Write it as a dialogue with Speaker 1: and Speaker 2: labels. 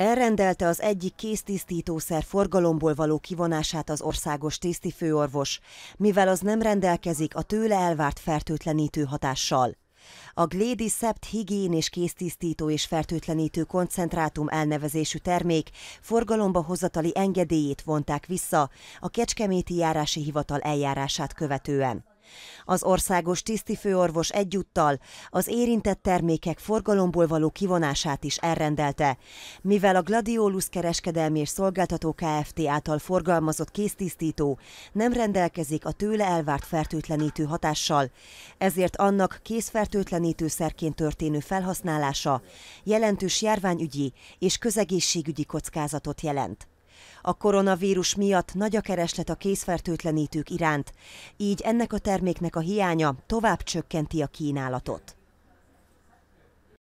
Speaker 1: Elrendelte az egyik kéztisztítószer forgalomból való kivonását az országos tisztifőorvos, mivel az nem rendelkezik a tőle elvárt fertőtlenítő hatással. A Glédi Szept Higién és Kéztisztító és Fertőtlenítő Koncentrátum elnevezésű termék forgalomba hozatali engedélyét vonták vissza a Kecskeméti Járási Hivatal eljárását követően. Az országos tisztifőorvos egyúttal az érintett termékek forgalomból való kivonását is elrendelte, mivel a Gladiolus kereskedelmi és szolgáltató Kft. által forgalmazott kéztisztító nem rendelkezik a tőle elvárt fertőtlenítő hatással, ezért annak szerként történő felhasználása jelentős járványügyi és közegészségügyi kockázatot jelent. A koronavírus miatt nagy a kereslet a készfertőtlenítők iránt, így ennek a terméknek a hiánya tovább csökkenti a kínálatot.